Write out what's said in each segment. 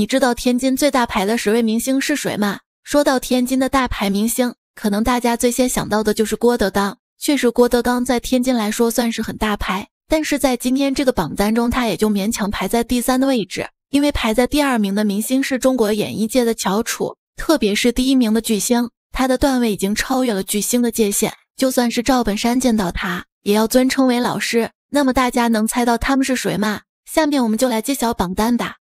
你知道天津最大牌的十位明星是谁吗？说到天津的大牌明星，可能大家最先想到的就是郭德纲。确实，郭德纲在天津来说算是很大牌，但是在今天这个榜单中，他也就勉强排在第三的位置。因为排在第二名的明星是中国演艺界的翘楚，特别是第一名的巨星，他的段位已经超越了巨星的界限。就算是赵本山见到他，也要尊称为老师。那么大家能猜到他们是谁吗？下面我们就来揭晓榜单吧。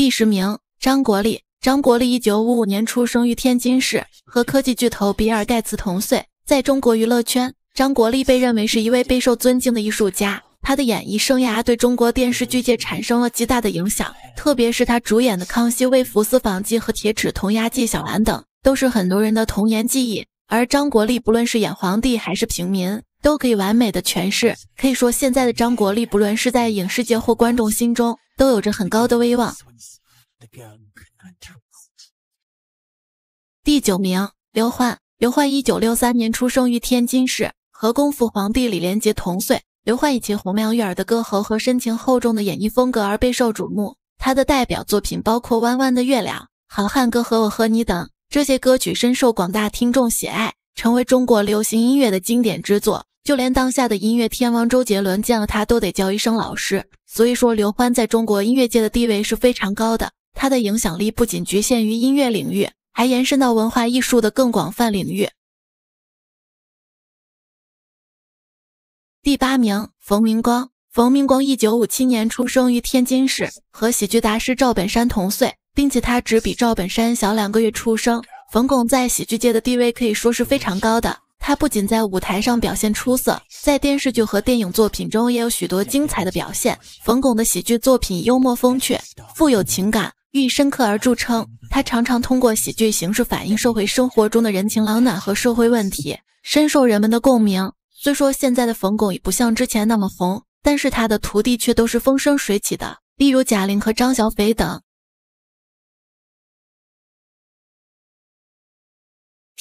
第十名，张国立。张国立一九五五年出生于天津市，和科技巨头比尔盖茨同岁。在中国娱乐圈，张国立被认为是一位备受尊敬的艺术家。他的演艺生涯对中国电视剧界产生了极大的影响，特别是他主演的《康熙微服私访记》和《铁齿铜牙纪晓岚》等，都是很多人的童年记忆。而张国立不论是演皇帝还是平民，都可以完美的诠释。可以说，现在的张国立，不论是在影视界或观众心中。都有着很高的威望。第九名，刘欢。刘欢一九六三年出生于天津市，和功夫皇帝李连杰同岁。刘欢以其洪亮悦耳的歌喉和深情厚重的演绎风格而备受瞩目。他的代表作品包括《弯弯的月亮》《好汉歌》和《我和你》等，这些歌曲深受广大听众喜爱，成为中国流行音乐的经典之作。就连当下的音乐天王周杰伦见了他都得叫一声老师，所以说刘欢在中国音乐界的地位是非常高的。他的影响力不仅局限于音乐领域，还延伸到文化艺术的更广泛领域。第八名，冯明光。冯明光一九五七年出生于天津市，和喜剧大师赵本山同岁，并且他只比赵本山小两个月出生。冯巩在喜剧界的地位可以说是非常高的。他不仅在舞台上表现出色，在电视剧和电影作品中也有许多精彩的表现。冯巩的喜剧作品幽默风趣，富有情感，寓意深刻而著称。他常常通过喜剧形式反映社会生活中的人情冷暖和社会问题，深受人们的共鸣。虽说现在的冯巩已不像之前那么红，但是他的徒弟却都是风生水起的，例如贾玲和张小斐等。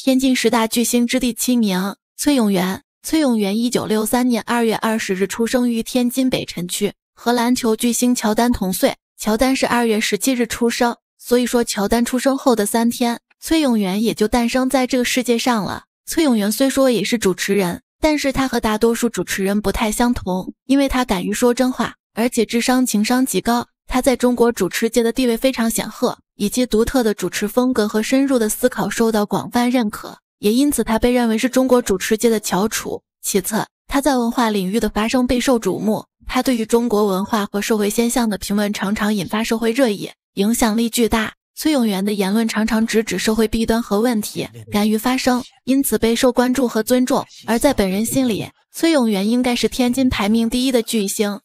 天津十大巨星之第七名，崔永元。崔永元一九六三年二月二十日出生于天津北辰区，和篮球巨星乔丹同岁。乔丹是二月十七日出生，所以说乔丹出生后的三天，崔永元也就诞生在这个世界上了。崔永元虽说也是主持人，但是他和大多数主持人不太相同，因为他敢于说真话，而且智商情商极高，他在中国主持界的地位非常显赫。以及独特的主持风格和深入的思考受到广泛认可，也因此他被认为是中国主持界的翘楚。其次，他在文化领域的发声备受瞩目，他对于中国文化和社会现象的评论常常引发社会热议，影响力巨大。崔永元的言论常常直指社会弊端和问题，敢于发声，因此备受关注和尊重。而在本人心里，崔永元应该是天津排名第一的巨星。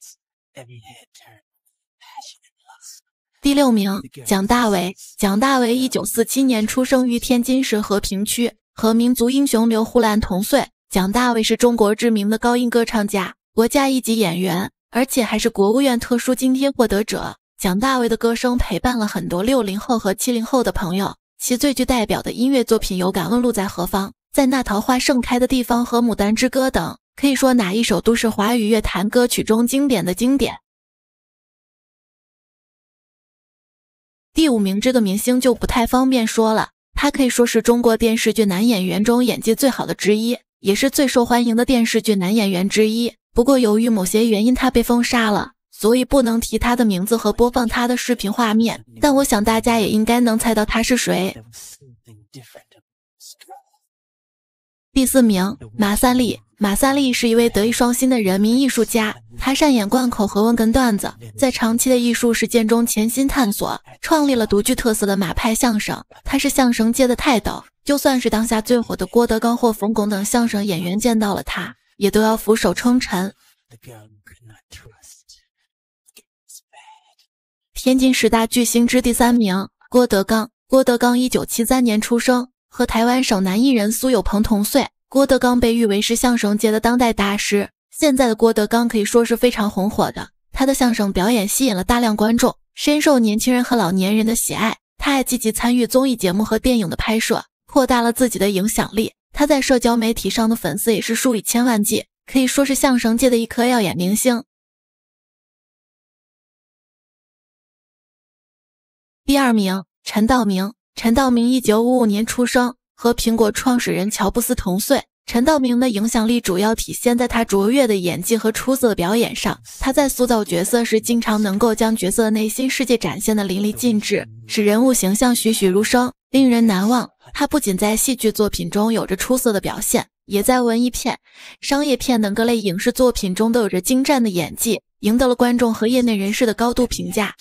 第六名，蒋大为。蒋大为一九四七年出生于天津市和平区，和民族英雄刘胡兰同岁。蒋大为是中国知名的高音歌唱家，国家一级演员，而且还是国务院特殊津贴获得者。蒋大为的歌声陪伴了很多六零后和七零后的朋友，其最具代表的音乐作品有《敢问路在何方》《在那桃花盛开的地方》和《牡丹之歌》等，可以说哪一首都是华语乐坛歌曲中经典的经典。第五名这个明星就不太方便说了，他可以说是中国电视剧男演员中演技最好的之一，也是最受欢迎的电视剧男演员之一。不过由于某些原因他被封杀了，所以不能提他的名字和播放他的视频画面。但我想大家也应该能猜到他是谁。第四名，马三立。马三立是一位德艺双馨的人民艺术家，他善演贯口和文哏段子，在长期的艺术实践中潜心探索，创立了独具特色的马派相声。他是相声界的泰斗，就算是当下最火的郭德纲或冯巩等相声演员见到了他，也都要俯首称臣。天津十大巨星之第三名，郭德纲。郭德纲一九七三年出生，和台湾省男艺人苏有朋同岁。郭德纲被誉为是相声界的当代大师。现在的郭德纲可以说是非常红火的，他的相声表演吸引了大量观众，深受年轻人和老年人的喜爱。他还积极参与综艺节目和电影的拍摄，扩大了自己的影响力。他在社交媒体上的粉丝也是数以千万计，可以说是相声界的一颗耀眼明星。第二名，陈道明。陈道明，一九五五年出生。和苹果创始人乔布斯同岁，陈道明的影响力主要体现在他卓越的演技和出色的表演上。他在塑造角色时，经常能够将角色内心世界展现的淋漓尽致，使人物形象栩栩如生，令人难忘。他不仅在戏剧作品中有着出色的表现，也在文艺片、商业片等各类影视作品中都有着精湛的演技，赢得了观众和业内人士的高度评价。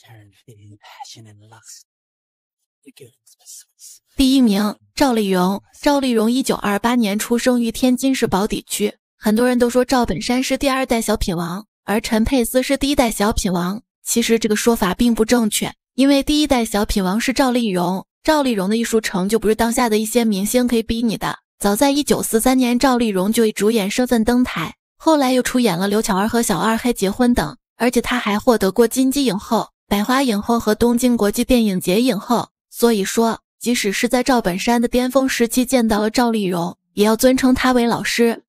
第一名赵丽蓉。赵丽蓉一九二八年出生于天津市宝坻区。很多人都说赵本山是第二代小品王，而陈佩斯是第一代小品王。其实这个说法并不正确，因为第一代小品王是赵丽蓉。赵丽蓉的艺术成就不是当下的一些明星可以比拟的。早在一九四三年，赵丽蓉就以主演身份登台，后来又出演了《刘巧儿》和《小二黑结婚》等，而且她还获得过金鸡影后、百花影后和东京国际电影节影后。所以说。即使是在赵本山的巅峰时期见到了赵丽蓉，也要尊称她为老师。